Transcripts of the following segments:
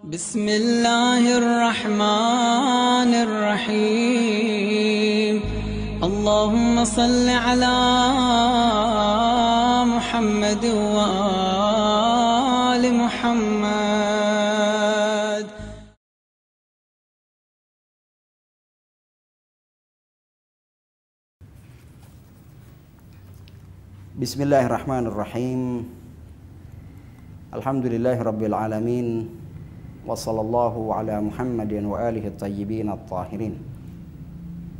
بسم الله الرحمن الرحيم اللهم صل على محمد وآل محمد بسم الله الرحمن الرحيم الحمد لله رب العالمين ala muhammadin wa alihi tayyibin at-tahirin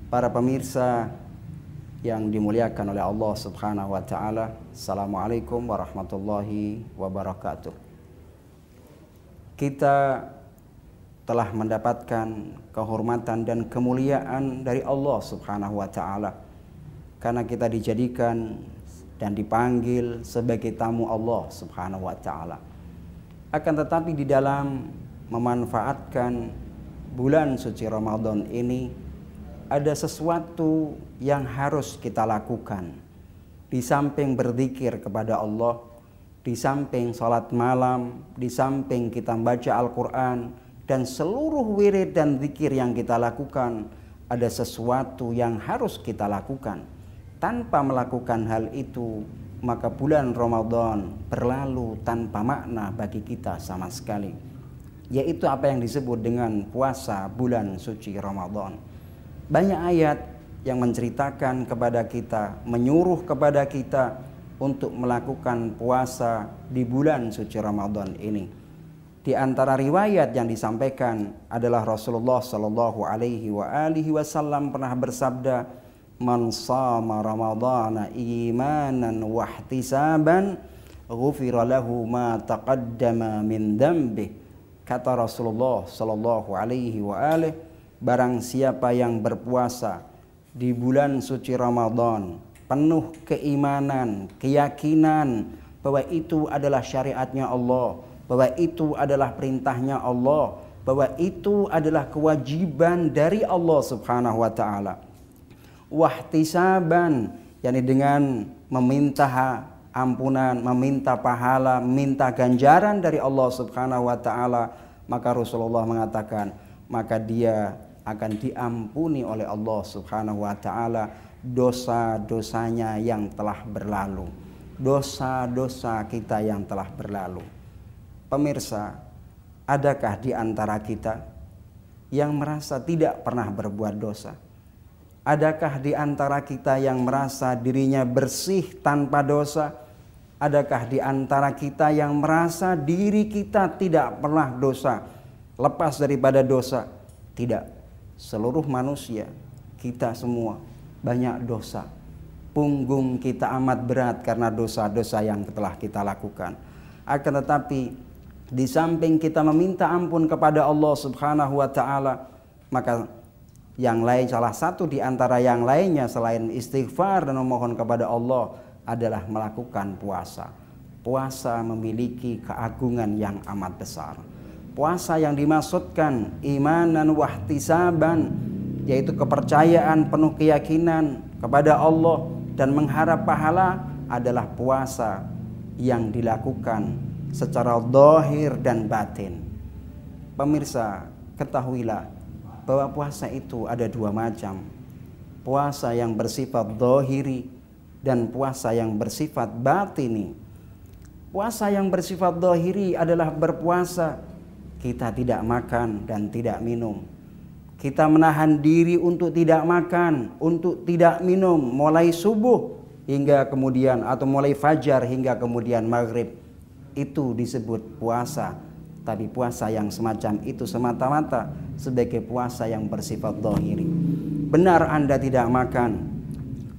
Para pemirsa yang dimuliakan oleh Allah Subhanahu wa taala, Assalamualaikum warahmatullahi wabarakatuh. Kita telah mendapatkan kehormatan dan kemuliaan dari Allah Subhanahu wa taala karena kita dijadikan dan dipanggil sebagai tamu Allah Subhanahu wa taala. Akan tetapi di dalam memanfaatkan bulan suci Ramadan ini ada sesuatu yang harus kita lakukan. Di samping berzikir kepada Allah, di samping salat malam, di samping kita baca Al-Qur'an dan seluruh wirid dan zikir yang kita lakukan, ada sesuatu yang harus kita lakukan. Tanpa melakukan hal itu, maka bulan Ramadan berlalu tanpa makna bagi kita sama sekali yaitu apa yang disebut dengan puasa bulan suci Ramadan. Banyak ayat yang menceritakan kepada kita, menyuruh kepada kita untuk melakukan puasa di bulan suci Ramadan ini. Di antara riwayat yang disampaikan adalah Rasulullah Shallallahu Alaihi wa alihi Wasallam pernah bersabda, "Man sama Ramadana imanan wahtisaban, ghufira lahu ma taqaddama min dambih." Kata Rasulullah sallallahu alaihi wa alih, barang siapa yang berpuasa di bulan suci Ramadan penuh keimanan, keyakinan bahwa itu adalah syariatnya Allah, bahwa itu adalah perintahnya Allah, bahwa itu adalah kewajiban dari Allah Subhanahu wa taala. Wahtisaban yakni dengan meminta ampunan, meminta pahala, minta ganjaran dari Allah Subhanahu wa taala, maka Rasulullah mengatakan, maka dia akan diampuni oleh Allah Subhanahu wa taala dosa-dosanya yang telah berlalu. Dosa-dosa kita yang telah berlalu. Pemirsa, adakah di antara kita yang merasa tidak pernah berbuat dosa? Adakah di antara kita yang merasa dirinya bersih tanpa dosa? Adakah di antara kita yang merasa diri kita tidak pernah dosa, lepas daripada dosa? Tidak. Seluruh manusia, kita semua banyak dosa. Punggung kita amat berat karena dosa-dosa yang telah kita lakukan. Akan tetapi, di samping kita meminta ampun kepada Allah Subhanahu wa taala, maka yang lain salah satu di antara yang lainnya selain istighfar dan memohon kepada Allah adalah melakukan puasa. Puasa memiliki keagungan yang amat besar. Puasa yang dimaksudkan imanan wahtisaban yaitu kepercayaan penuh keyakinan kepada Allah dan mengharap pahala adalah puasa yang dilakukan secara dohir dan batin. Pemirsa, ketahuilah bahwa puasa itu ada dua macam. Puasa yang bersifat dohiri dan puasa yang bersifat batini. Puasa yang bersifat dohiri adalah berpuasa. Kita tidak makan dan tidak minum. Kita menahan diri untuk tidak makan, untuk tidak minum mulai subuh hingga kemudian atau mulai fajar hingga kemudian maghrib. Itu disebut puasa tapi puasa yang semacam itu semata-mata sebagai puasa yang bersifat dohiri benar anda tidak makan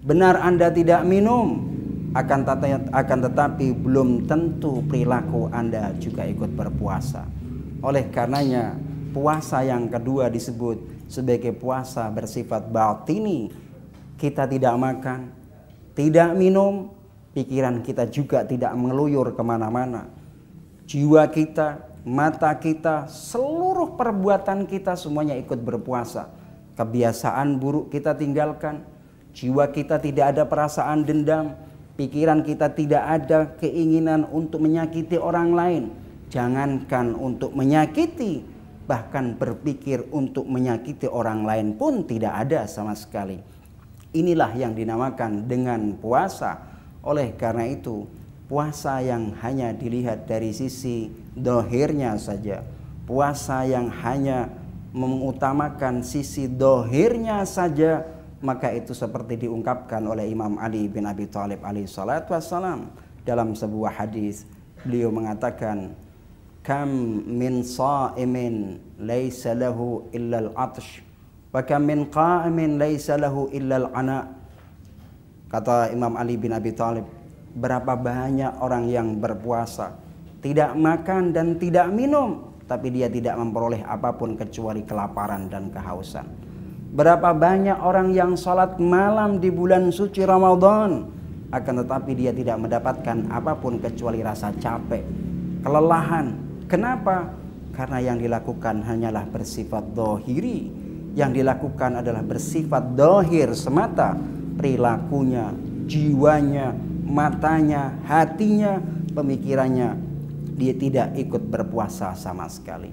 benar anda tidak minum akan tetapi, akan tetapi belum tentu perilaku anda juga ikut berpuasa oleh karenanya puasa yang kedua disebut sebagai puasa bersifat batini kita tidak makan tidak minum pikiran kita juga tidak mengeluyur kemana-mana jiwa kita mata kita, seluruh perbuatan kita semuanya ikut berpuasa. Kebiasaan buruk kita tinggalkan, jiwa kita tidak ada perasaan dendam, pikiran kita tidak ada keinginan untuk menyakiti orang lain. Jangankan untuk menyakiti, bahkan berpikir untuk menyakiti orang lain pun tidak ada sama sekali. Inilah yang dinamakan dengan puasa. Oleh karena itu, puasa yang hanya dilihat dari sisi dohirnya saja puasa yang hanya mengutamakan sisi dohirnya saja maka itu seperti diungkapkan oleh Imam Ali bin Abi Thalib alaihi salatu wassalam dalam sebuah hadis beliau mengatakan kam min sha'imin laisa lahu illa al-atsh wa kam min qa'imin laisa lahu illa al-ana kata Imam Ali bin Abi Thalib berapa banyak orang yang berpuasa tidak makan dan tidak minum, tapi dia tidak memperoleh apapun kecuali kelaparan dan kehausan. Berapa banyak orang yang salat malam di bulan suci Ramadan, akan tetapi dia tidak mendapatkan apapun kecuali rasa capek, kelelahan. Kenapa? Karena yang dilakukan hanyalah bersifat dohiri. Yang dilakukan adalah bersifat dohir semata. Perilakunya, jiwanya, matanya, hatinya, pemikirannya dia tidak ikut berpuasa sama sekali.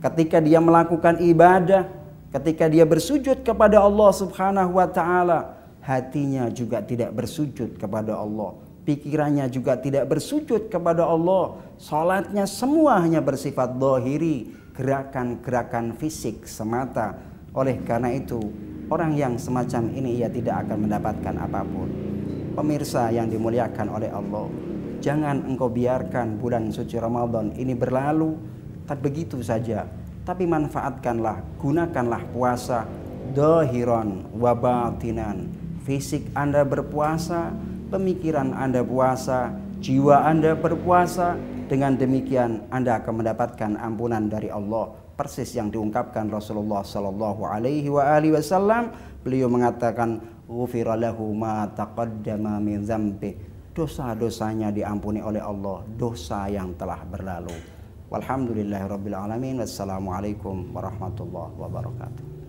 Ketika dia melakukan ibadah, ketika dia bersujud kepada Allah Subhanahu wa taala, hatinya juga tidak bersujud kepada Allah. Pikirannya juga tidak bersujud kepada Allah. Salatnya semua hanya bersifat dohiri, gerakan-gerakan fisik semata. Oleh karena itu, orang yang semacam ini ia tidak akan mendapatkan apapun. Pemirsa yang dimuliakan oleh Allah, Jangan engkau biarkan bulan suci Ramadan ini berlalu tak begitu saja. Tapi manfaatkanlah, gunakanlah puasa dohiron wabatinan, Fisik Anda berpuasa, pemikiran Anda puasa, jiwa Anda berpuasa. Dengan demikian Anda akan mendapatkan ampunan dari Allah persis yang diungkapkan Rasulullah Shallallahu Alaihi Wasallam beliau mengatakan ma taqaddama dosa-dosanya diampuni oleh Allah, dosa yang telah berlalu. Walhamdulillahirabbil Wassalamualaikum warahmatullahi wabarakatuh.